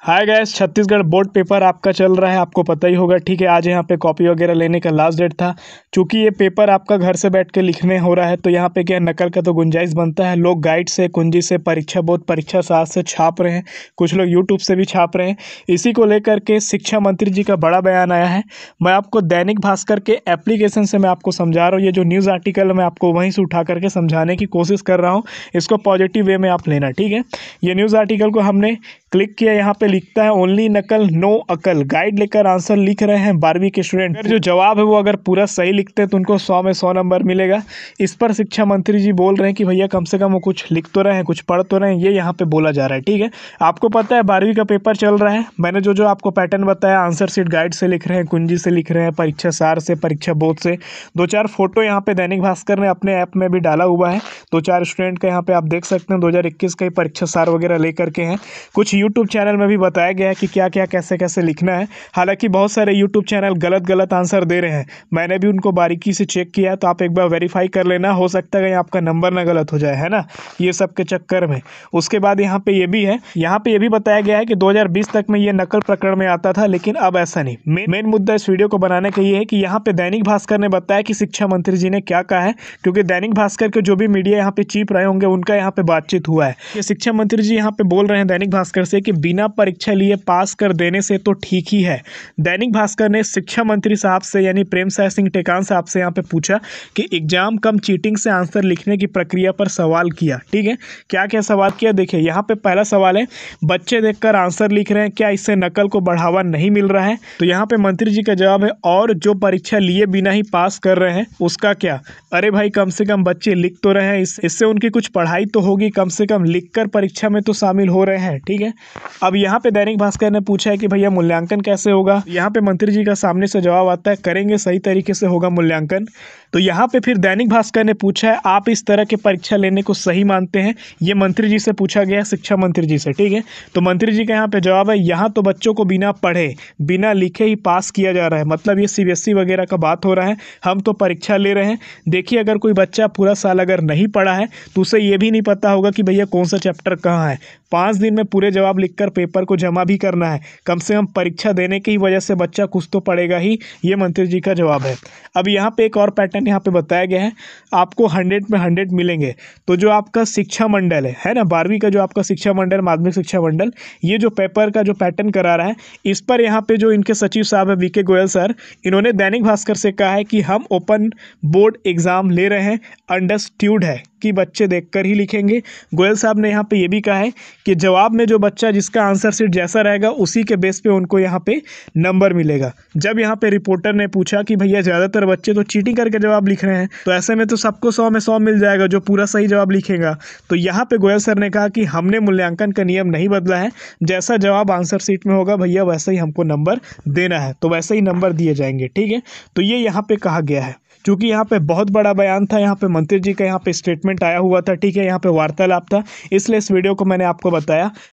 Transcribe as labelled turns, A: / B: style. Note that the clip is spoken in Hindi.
A: हाय गैस छत्तीसगढ़ बोर्ड पेपर आपका चल रहा है आपको पता ही होगा ठीक है आज यहाँ पे कॉपी वगैरह लेने का लास्ट डेट था चूँकि ये पेपर आपका घर से बैठ के लिखने हो रहा है तो यहाँ पे क्या नकल का तो गुंजाइश बनता है लोग गाइड से कुंजी से परीक्षा बोर्ड परीक्षा साथ से छाप रहे हैं कुछ लोग यूट्यूब से भी छाप रहे हैं इसी को लेकर के शिक्षा मंत्री जी का बड़ा बयान आया है मैं आपको दैनिक भास्कर के एप्लीकेशन से मैं आपको समझा रहा हूँ ये जो न्यूज़ आर्टिकल मैं आपको वहीं से उठा करके समझाने की कोशिश कर रहा हूँ इसको पॉजिटिव वे में आप लेना ठीक है ये न्यूज़ आर्टिकल को हमने क्लिक किया यहाँ पर लिखता है ओनली नकल नो अकल गाइड लेकर आंसर लिख रहे हैं बारहवीं के स्टूडेंट जो जवाब है वो अगर पूरा सही लिखते हैं तो उनको सौ में सौ नंबर मिलेगा इस पर शिक्षा मंत्री जी बोल रहे हैं कि भैया कम से कम वो कुछ लिख तो रहे हैं कुछ पढ़ तो रहे हैं ये यहाँ पे बोला जा रहा है ठीक है आपको पता है बारहवीं का पेपर चल रहा है मैंने जो जो आपको पैटर्न बताया आंसर शीट गाइड से लिख रहे हैं कुंजी से लिख रहे हैं परीक्षा सार से परीक्षा बोध से दो चार फोटो यहाँ पे दैनिक भास्कर ने अपने ऐप में भी डाला हुआ है दो चार स्टूडेंट का यहाँ पे आप देख सकते हैं दो इक्कीस का परीक्षा सार वगैरह लेकर के हैं कुछ यूट्यूब चैनल में भी बताया गया है कि क्या क्या कैसे कैसे लिखना है हालांकि बहुत सारे यूट्यूब चैनल गलत गलत आंसर दे रहे हैं मैंने भी उनको बारीकी से चेक किया तो आप एक बार वेरीफाई कर लेना हो सकता है कहीं आपका नंबर ना गलत हो जाए है ना ये सब के चक्कर में उसके बाद यहाँ पे ये भी है यहाँ पे ये भी बताया गया है कि दो तक में ये नकल प्रकरण में आता था लेकिन अब ऐसा नहीं मेन मेन मुद्दा इस वीडियो को बनाने का ये है कि यहाँ पे दैनिक भास्कर ने बताया कि शिक्षा मंत्री जी ने क्या कहा है क्योंकि दैनिक भास्कर के जो भी मीडिया यहाँ पे चीप रहे होंगे उनका यहाँ पे बातचीत हुआ है शिक्षा मंत्री जी यहाँ पे बोल रहे हैं दैनिक भास्कर से कि बिना परीक्षा लिए पास कर देने से तो ठीक ही है दैनिक भास्कर ने शिक्षा मंत्री साहब से यानी प्रेम साय सिंह टेकान साहब से यहाँ पे पूछा कि एग्जाम कम चीटिंग से आंसर लिखने की प्रक्रिया पर सवाल किया ठीक है क्या क्या सवाल किया देखिए यहाँ पे पहला सवाल है बच्चे देख आंसर लिख रहे हैं क्या इससे नकल को बढ़ावा नहीं मिल रहा है तो यहाँ पे मंत्री जी का जवाब है और जो परीक्षा लिए बिना ही पास कर रहे हैं उसका क्या अरे भाई कम से कम बच्चे लिख तो रहे हैं इससे उनकी कुछ पढ़ाई तो होगी कम से कम लिख कर परीक्षा में तो शामिल हो रहे हैं ठीक है अब यहाँ यहाँ पे दैनिक भास्कर ने पूछा है कि भैया मूल्यांकन कैसे होगा यहाँ पे मंत्री जी का सामने से जवाब आता है करेंगे सही तरीके से होगा मूल्यांकन तो यहाँ पे फिर दैनिक भास्कर ने पूछा है आप इस तरह की परीक्षा लेने को सही मानते हैं ये मंत्री जी से पूछा गया शिक्षा मंत्री जी से ठीक है तो मंत्री जी का यहाँ पे जवाब है यहाँ तो बच्चों को बिना पढ़े बिना लिखे ही पास किया जा रहा है मतलब ये सी e वगैरह का बात हो रहा है हम तो परीक्षा ले रहे हैं देखिए अगर कोई बच्चा पूरा साल अगर नहीं पढ़ा है तो उसे ये भी नहीं पता होगा कि भैया कौन सा चैप्टर कहाँ है पाँच दिन में पूरे जवाब लिखकर पेपर नंबर को जमा भी करना है कम से कम परीक्षा देने की वजह से बच्चा कुछ तो पड़ेगा ही ये मंत्री जी का जवाब है अब यहाँ पे एक और पैटर्न यहाँ पे बताया गया है आपको हंड्रेड में हंड्रेड मिलेंगे तो जो आपका शिक्षा मंडल है है ना बारहवीं का जो आपका शिक्षा मंडल माध्यमिक शिक्षा मंडल ये जो पेपर का जो पैटर्न करा रहा है इस पर यहाँ पे जो इनके सचिव साहब है वी गोयल सर इन्होंने दैनिक भास्कर से कहा है कि हम ओपन बोर्ड एग्ज़ाम ले रहे हैं अंडरस्ट्यूड है कि बच्चे देखकर ही लिखेंगे गोयल साहब ने यहाँ पे ये भी कहा है कि जवाब में जो बच्चा जिसका आंसर सीट जैसा रहेगा उसी के बेस पे उनको यहाँ पे नंबर मिलेगा जब यहाँ पे रिपोर्टर ने पूछा कि भैया ज़्यादातर बच्चे तो चीटिंग करके जवाब लिख रहे हैं तो ऐसे में तो सबको सौ में सौ मिल जाएगा जो पूरा सही जवाब लिखेगा तो यहाँ पर गोयल सर ने कहा कि हमने मूल्यांकन का नियम नहीं बदला है जैसा जवाब आंसर सीट में होगा भैया वैसे ही हमको नंबर देना है तो वैसे ही नंबर दिए जाएंगे ठीक है तो ये यहाँ पर कहा गया है क्योंकि यहाँ पे बहुत बड़ा बयान था यहाँ पे मंत्री जी का यहाँ पे स्टेटमेंट आया हुआ था ठीक है यहाँ पे वार्तालाप था इसलिए इस वीडियो को मैंने आपको बताया